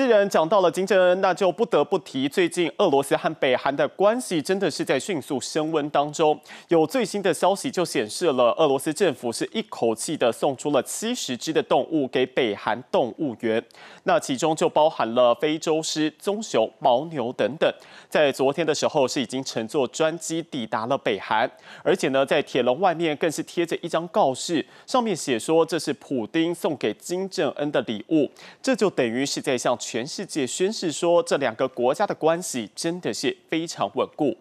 既然讲到了金正恩，那就不得不提最近俄罗斯和北韩的关系真的是在迅速升温当中。有最新的消息就显示了，俄罗斯政府是一口气的送出了七十只的动物给北韩动物园，那其中就包含了非洲狮、棕熊、牦牛等等。在昨天的时候是已经乘坐专机抵达了北韩，而且呢在铁笼外面更是贴着一张告示，上面写说这是普丁送给金正恩的礼物，这就等于是在向全世界宣示说，这两个国家的关系真的是非常稳固。